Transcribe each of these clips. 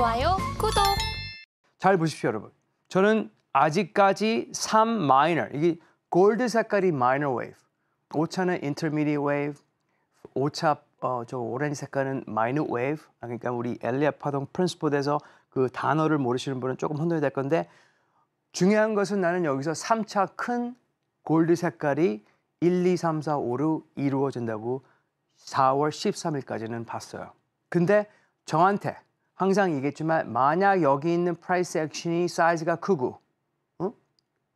좋아요, 구독. 잘 보십시오, 여러분. 저는 아직까지 3 마이너, 이게 골드 색깔이 마이너 웨이브, 5차는 인터미디어 웨이브, 5차 어, 저 오렌지 색깔은 마이너 웨이브, 아, 그러니까 우리 엘리엇 파동 프린스포드에서 그 단어를 모르시는 분은 조금 혼돈이 될 건데 중요한 것은 나는 여기서 3차 큰 골드 색깔이 1, 2, 3, 4, 5로 이루어진다고 4월 13일까지는 봤어요. 근데 저한테 항상 얘기했지만 만약 여기 있는 price action이 사이즈가 크고 응? 어?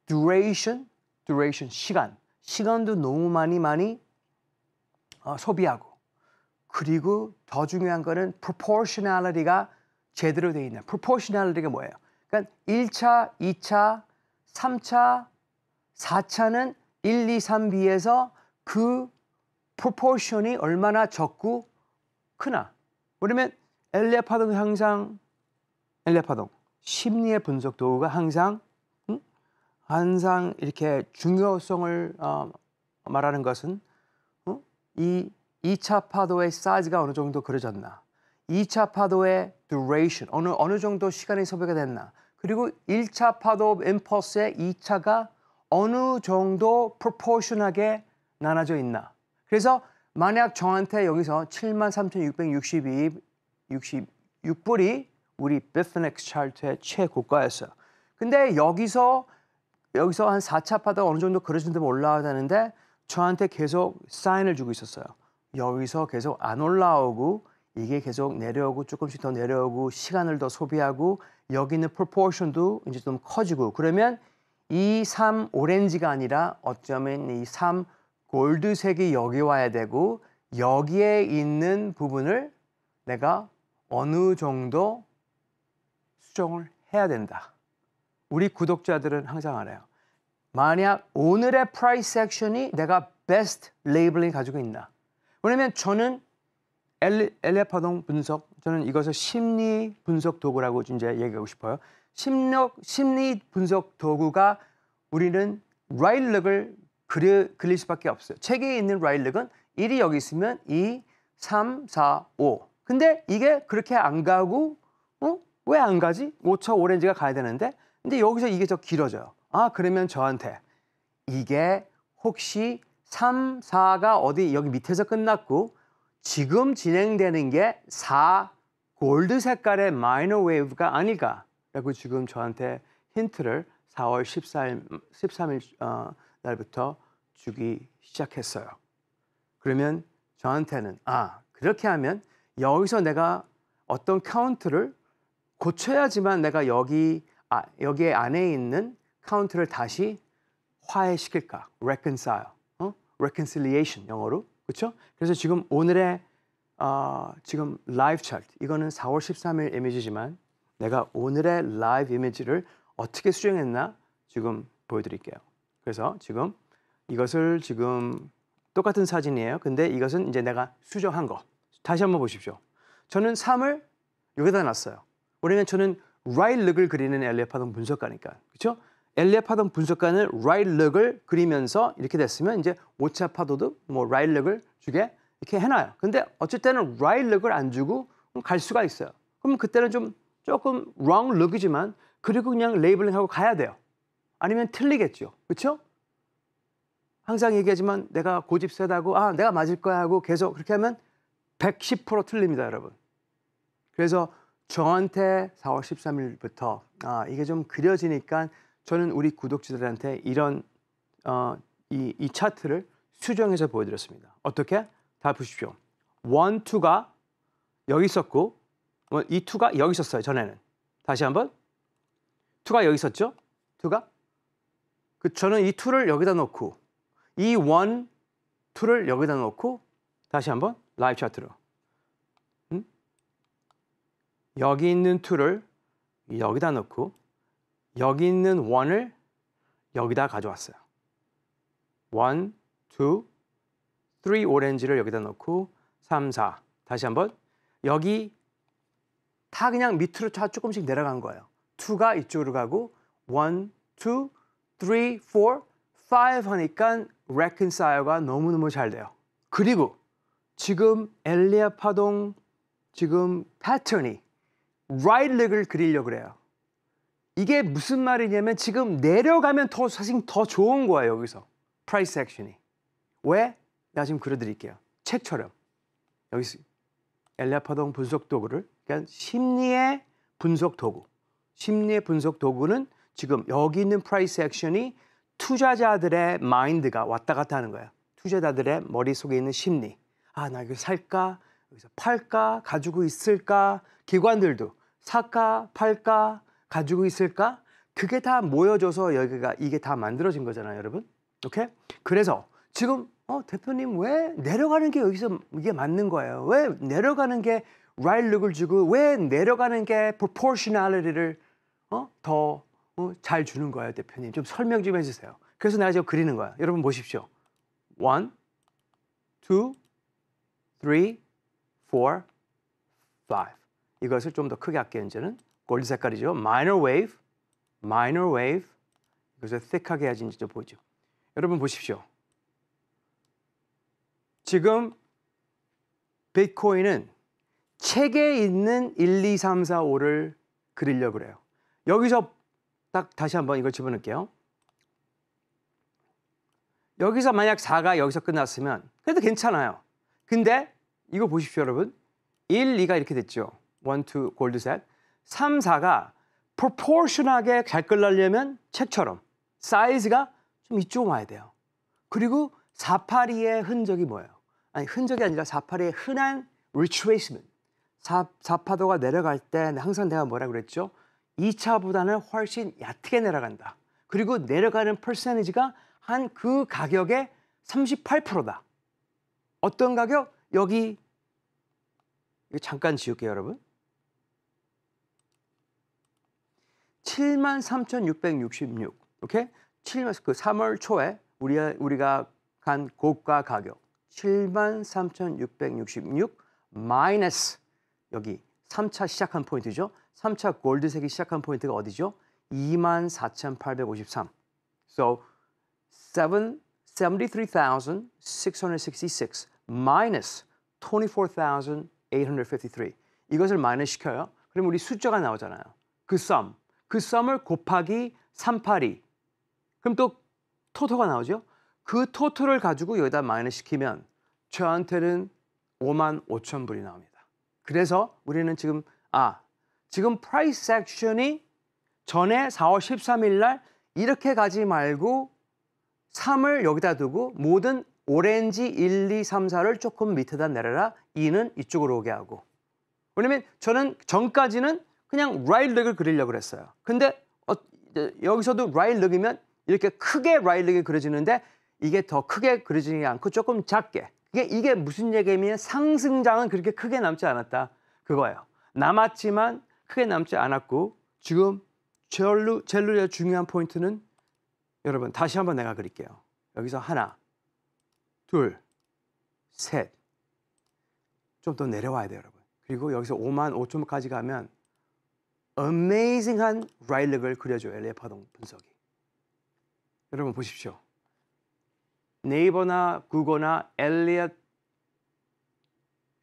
duration, duration 시간, 시간도 너무 많이 많이 어, 소비하고 그리고 더 중요한 거는 proportionality가 제대로 돼 있는 proportionality가 뭐예요? 그러니까 1차, 2차, 3차, 4차는 1, 2, 3비에서그 proportion이 얼마나 적고 크나. 그러면 엘레파동이 항상 엘레파동 심리의 분석 도구가 항상 응? 항상 이렇게 중요성을 어, 말하는 것은 어? 이 2차 파도의 사이즈가 어느 정도 그려졌나 2차 파도의 duration 어느 어느 정도 시간이 소비가 됐나 그리고 1차 파도 임펄스의 2차가 어느 정도 proportion하게 나눠져 있나 그래서 만약 저한테 여기서 73,662 66불이 우리 비트넥스 차트의 최고가였어요. 근데 여기서 여기서 한 4차 파다 어느 정도 그려진 데면 올라가는데 저한테 계속 사인을 주고 있었어요. 여기서 계속 안 올라오고 이게 계속 내려오고 조금씩 더 내려오고 시간을 더 소비하고 여기 있는 프로포션도 이제 좀 커지고 그러면 이 3 오렌지가 아니라 어쩌면 이 3 골드색이 여기 와야 되고 여기에 있는 부분을 내가 어느 정도 수정을 해야 된다. 우리 구독자들은 항상 알아요. 만약 오늘의 프라이스 액션이 내가 베스트 레이블링 가지고 있나. 왜냐면 저는 엘레파동 분석, 저는 이것을 심리 분석 도구라고 이제 얘기하고 싶어요. 심력, 심리 분석 도구가 우리는 라일렉을 그리, 그릴 수밖에 없어요. 책에 있는 라일렉은 1이 여기 있으면 2, 3, 4, 5. 근데 이게 그렇게 안 가고 어? 왜안 가지? 5차 오렌지가 가야 되는데 근데 여기서 이게 더 길어져요. 아 그러면 저한테 이게 혹시 3, 4가 어디 여기 밑에서 끝났고 지금 진행되는 게 4 골드 색깔의 마이너 웨이브가 아닐까라고 지금 저한테 힌트를 4월 14일, 13일 어, 날부터 주기 시작했어요. 그러면 저한테는 아 그렇게 하면 여기서 내가 어떤 카운트를 고쳐야지만 내가 여기 아, 여기 안에 있는 카운트를 다시 화해시킬까? reconcile, 어? reconciliation 영어로 그렇죠? 그래서 지금 오늘의 어, 지금 라이브 차트 이거는 4월 13일 이미지지만 내가 오늘의 라이브 이미지를 어떻게 수정했나 지금 보여드릴게요. 그래서 지금 이것을 지금 똑같은 사진이에요. 근데 이것은 이제 내가 수정한 거. 다시 한번 보십시오. 저는 3을 여기다 놨어요. 왜냐면 저는 right l 룩을 그리는 엘리아파동 분석가니까. 그렇죠? 엘리파동 분석가는 right l 룩을 그리면서 이렇게 됐으면 이제 오차 파도도 뭐 right l 룩을 주게 이렇게 해놔요. 근데 어쨌든 right l 룩을 안 주고 갈 수가 있어요. 그럼 그때는 좀 조금 wrong l 룩이지만 그리고 그냥 레이블링하고 가야 돼요. 아니면 틀리겠죠. 그렇죠? 항상 얘기하지만 내가 고집세다고 아 내가 맞을 거야 하고 계속 그렇게 하면 110% 틀립니다, 여러분. 그래서 저한테 4월 13일부터 아, 이게 좀 그려지니까 저는 우리 구독자들한테 이런 어, 이, 이 차트를 수정해서 보여드렸습니다. 어떻게? 다 보십시오. 원, 투가 여기 있었고 이 투가 여기 있었어요, 전에는. 다시 한번. 투가 여기 있었죠? 투가? 그 저는 이 투를 여기다 놓고 이 원, 투를 여기다 놓고 다시 한번 라이브 차트로. 음? 여기 있는 2를 여기다 넣고 여기 있는 1을 여기다 가져왔어요. 1, 2, 3 오렌지를 여기다 넣고 3, 4 다시 한번 여기 다 그냥 밑으로 다 조금씩 내려간 거예요. 2가 이쪽으로 가고 1, 2, 3, 4, 5 하니까 reconcile가 너무너무 잘 돼요. 그리고 지금 엘리아 파동 지금 패턴이 right leg을 그리려고 그래요. 이게 무슨 말이냐면 지금 내려가면 더 사실 더 좋은 거예요 여기서 price action이 왜? 나 지금 그려드릴게요 책처럼 여기 엘리아 파동 분석 도구를 그러니까 심리의 분석 도구 심리의 분석 도구는 지금 여기 있는 프라이스 액션이 투자자들의 마인드가 왔다 갔다 하는 거예요 투자자들의 머릿속에 있는 심리. 아, 나 이거 살까? 여기서 팔까? 가지고 있을까? 기관들도 살까? 팔까? 가지고 있을까? 그게 다 모여져서 여기가 이게 다 만들어진 거잖아요, 여러분. 오케이? 그래서 지금 어, 대표님 왜 내려가는 게 여기서 이게 맞는 거예요? 왜 내려가는 게 right look을 주고 왜 내려가는 게 proportionality를 어? 더잘 어, 주는 거예요, 대표님? 좀 설명 좀 해주세요. 그래서 내가 지금 그리는 거야. 여러분 보십시오. One, two, three, four, five. 이것을 좀 더 크게 할게요. 이제는 골드 색깔이죠. minor wave, minor wave. 이것을 thick하게 해야지 이제 보죠. 여러분 보십시오. 지금 비트코인은 책에 있는 1, 2, 3, 4, 5를 그리려고 그래요. 여기서 딱 다시 한번 이걸 집어넣을게요. 여기서 만약 4가 여기서 끝났으면 그래도 괜찮아요. 근데 이거 보십시오, 여러분. 1, 2가 이렇게 됐죠. 1, 2, 골드셋 3, 4가 proportion하게 잘 끌려면 책처럼 사이즈가 좀이쪽 와야 돼요. 그리고 482의 흔적이 뭐예요? 아니, 흔적이 아니라 482의 흔한 retracement. 4, 파도가 내려갈 때 항상 내가 뭐라 그랬죠? 2차보다는 훨씬 얕게 내려간다. 그리고 내려가는 퍼센티지가 한 그 가격의 38%다. 어떤 가격? 여기 잠깐 지울게요 여러분 73,666 오케이? 7, 그 3월 초에 우리, 우리가 간 고가 가격 73,666 마이너스 여기 3차 시작한 포인트죠 3차 골드색이 시작한 포인트가 어디죠? 24,853 So 7, 73,666 마이너스 24,853. 이것을 마이너스 시켜요. 그럼 우리 숫자가 나오잖아요. 그 sum. 그 sum을 곱하기 382. 그럼 또 토토가 나오죠. 그 토토를 가지고 여기다 마이너스 시키면 저한테는 5만 5천 불이 나옵니다. 그래서 우리는 지금 아 지금 프라이스 섹션이 전에 4월 13일 날 이렇게 가지 말고 3을 여기다 두고 모든 오렌지 1, 2, 3, 4를 조금 밑에다 내려라. 2는 이쪽으로 오게 하고. 왜냐면 저는 전까지는 그냥 라일 g 을 그리려고 그랬어요. 근데 어, 여기서도 라일 g 이면 이렇게 크게 라일 g 이 그려지는데 이게 더 크게 그려지지 않고 조금 작게. 이게, 이게 무슨 얘기냐면 상승장은 그렇게 크게 남지 않았다. 그거예요. 남았지만 크게 남지 않았고 지금 젤루, 젤루의 중요한 포인트는 여러분 다시 한번 내가 그릴게요. 여기서 하나, 둘, 셋. 좀 더 내려와야 돼요, 여러분. 그리고 여기서 5만 5천까지 가면 어메이징한 라일렉을 그려줘요, 레파동 분석이. 여러분 보십시오. 네이버나 구거나 엘리엇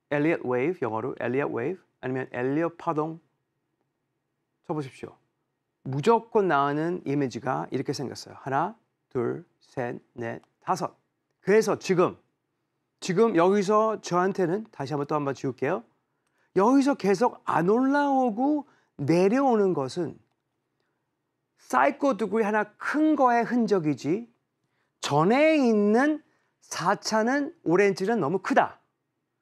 엘리엇 웨이브 영어로 엘리엇 웨이브 아니면 엘리엇 파동 쳐보십시오. 무조건 나오는 이미지가 이렇게 생겼어요. 하나, 둘, 셋, 넷, 다섯. 그래서 지금 지금 여기서 저한테는 다시 한번 또 한번 지울게요. 여기서 계속 안 올라오고 내려오는 것은 사이코 두구리 하나 큰 거의 흔적이지 전에 있는 4차는 오렌지는 너무 크다.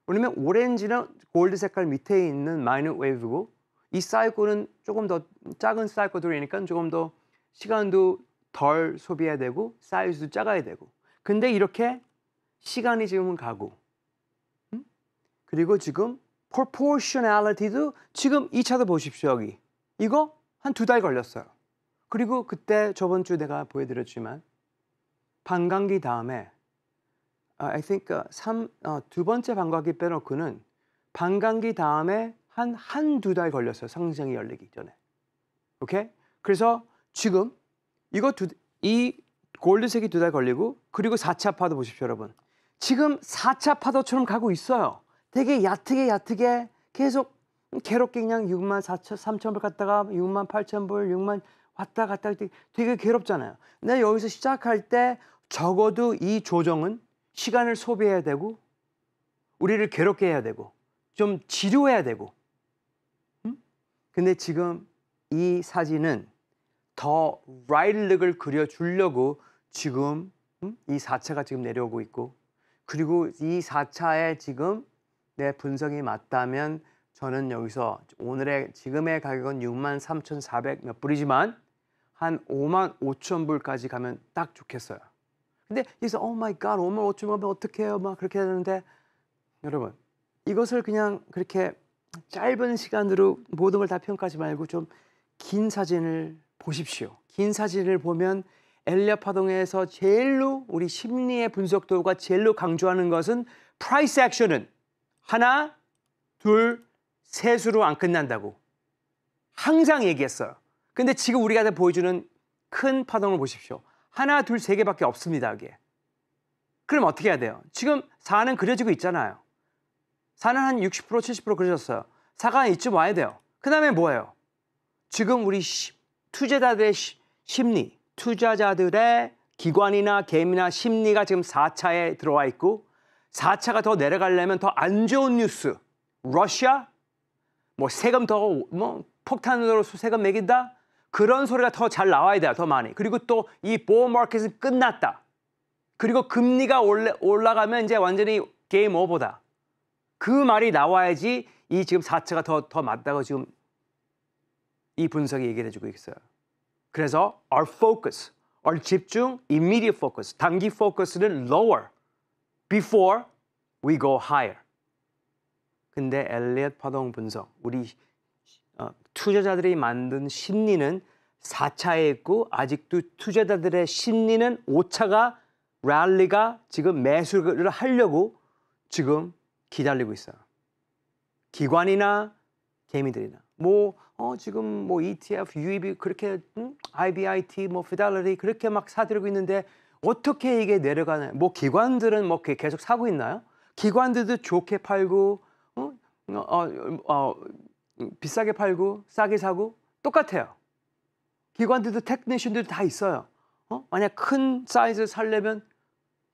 왜냐면 오렌지는 골드 색깔 밑에 있는 마이너 웨이브고 이 사이코는 조금 더 작은 사이코들이니까 조금 더 시간도 덜 소비해야 되고 사이즈도 작아야 되고 근데 이렇게 시간이 지금은 가고 음? 그리고 지금 proportionality도 지금 2차도 보십시오 여기 이거 한 두 달 걸렸어요 그리고 그때 저번 주 내가 보여드렸지만 반감기 다음에 아, I think uh, 어, 3, 어, 두 번째 반감기 빼놓고는 반감기 다음에 한 한 두 달 걸렸어요 상승이 열리기 전에 오케이? 그래서 지금 이거 두, 이 골드색이 두 달 걸리고 그리고 4차 파도 보십시오 여러분. 지금 4차 파도처럼 가고 있어요. 되게 야 얕게 얕게 계속 괴롭게 그냥 6만 4천 3천 불 갔다가 6만 8천 불 6만 왔다 갔다 할때 되게 괴롭잖아요. 근데 여기서 시작할 때 적어도 이 조정은 시간을 소비해야 되고 우리를 괴롭게 해야 되고 좀 지루해야 되고 음? 근데 지금 이 사진은 더 라일릭을 그려주려고 지금 음? 이 4차가 지금 내려오고 있고 그리고 이 4차에 지금 내 분석이 맞다면 저는 여기서 오늘의 지금의 가격은 6만 3,400몇 불이지만 한 5만 5천 불까지 가면 딱 좋겠어요. 근데 여기서 오 마이 갓 5만 5천 불면 어떻게 해요? 막 그렇게 되는데 여러분 이것을 그냥 그렇게 짧은 시간으로 모든 걸 다 평가하지 말고 좀 긴 사진을 보십시오. 긴 사진을 보면 엘리엇 파동에서 제일로 우리 심리의 분석 도가 제일로 강조하는 것은 프라이스 액션은 하나, 둘, 셋으로 안 끝난다고 항상 얘기했어요. 근데 지금 우리가 보여주는 큰 파동을 보십시오. 하나, 둘, 세 개밖에 없습니다. 이게. 그럼 어떻게 해야 돼요? 지금 4는 그려지고 있잖아요. 4는 한 60%, 70% 그려졌어요. 4가 이쯤 와야 돼요. 그 다음에 뭐예요? 지금 우리 투자자들의 심리, 투자자들의 기관이나 개미나 심리가 지금 4차에 들어와 있고 4차가 더 내려가려면 더 안 좋은 뉴스. 러시아? 뭐 세금 더 뭐 폭탄으로 세금 매긴다? 그런 소리가 더 잘 나와야 돼요. 더 많이. 그리고 또 이보험 마켓은 끝났다. 그리고 금리가 올라, 올라가면 이제 완전히 게임 오버다. 그 말이 나와야지 이 지금 4차가 더, 더 맞다고 지금 이 분석이 얘기를 해주고 있어요. 그래서 our focus, our 집중, immediate focus, 단기 focus는 lower before we go higher. 근데 엘리엇 파동 분석, 우리 어, 투자자들이 만든 심리는 4차에 있고 아직도 투자자들의 심리는 5차가 랠리가 지금 매수를 하려고 지금 기다리고 있어요. 기관이나 개미들이나 뭐 어, 지금 뭐 ETF, UEB 그렇게 음? IBIT, 뭐 Fidelity 그렇게 막 사들고 있는데 어떻게 이게 내려가나요? 뭐 기관들은 뭐 계속 사고 있나요? 기관들도 좋게 팔고 어? 어, 어, 비싸게 팔고 싸게 사고 똑같아요. 기관들도 테크니션들도 다 있어요. 어? 만약 큰 사이즈 를 살려면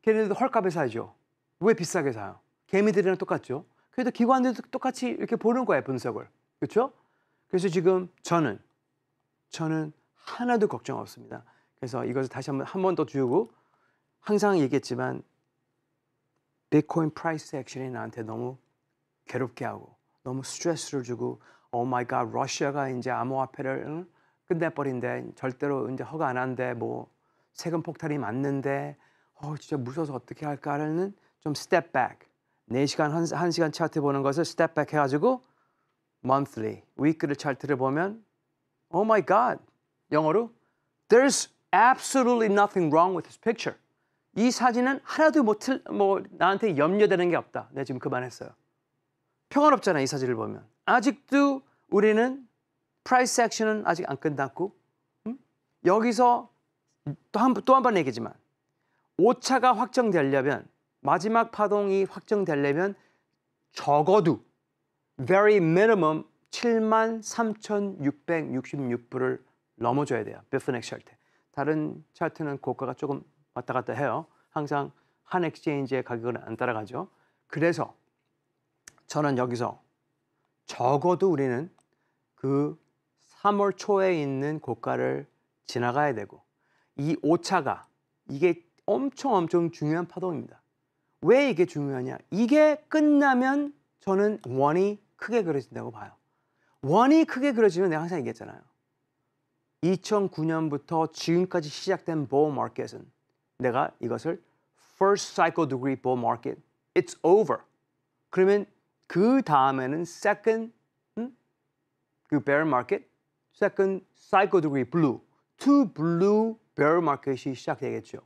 걔네들도 헐값에 사죠. 왜 비싸게 사요? 개미들이랑 똑같죠. 그래도 기관들도 똑같이 이렇게 보는 거예요 분석을. 그렇죠? 그래서 지금 저는 저는 하나도 걱정 없습니다. 그래서 이것을 다시 한번 한 번더 주고 항상 얘기했지만 비트코인 프라이스 액션이 나한테 너무 괴롭게 하고 너무 스트레스를 주고 오 마이 갓 러시아가 이제 암호화폐를 응? 끝내버린데 절대로 이제 허가 안 한데 뭐 세금 폭탄이 맞는데 어 진짜 무서워서 어떻게 할까라는 좀 스텝 백 4시간 1, 1시간 차트 보는 것을 스텝 백 해가지고 monthly, week를 차트를 보면 oh my god. 영어로 there's absolutely nothing wrong with this picture. 이 사진은 하나도 못 틀, 뭐 나한테 염려되는 게 없다. 내가 지금 그만했어요. 평안없잖아 이 사진을 보면. 아직도 우리는 프라이스 액션은 아직 안 끝났고 음? 여기서 또 한 번 얘기지만 오차가 확정되려면 마지막 파동이 확정되려면 적어도 very minimum 73,666불을 넘어줘야 돼요. 비프넥 찰트. 다른 찰트는 고가가 조금 왔다 갔다 해요. 항상 한 엑스체인지의 가격은 안 따라가죠. 그래서 저는 여기서 적어도 우리는 그 3월 초에 있는 고가를 지나가야 되고 이 오차가 이게 엄청 엄청 중요한 파동입니다. 왜 이게 중요하냐? 이게 끝나면 저는 원이 크게 그려진다고 봐요. 원이 크게 그려지면 내가 항상 얘기했잖아요. 2009년부터 지금까지 시작된 bull market은 내가 이것을 first cycle degree bull market, it's over. 그러면 그 다음에는 second 그 bear market, second cycle degree blue, two blue bear market이 시작되겠죠.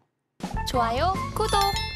좋아요, 구독.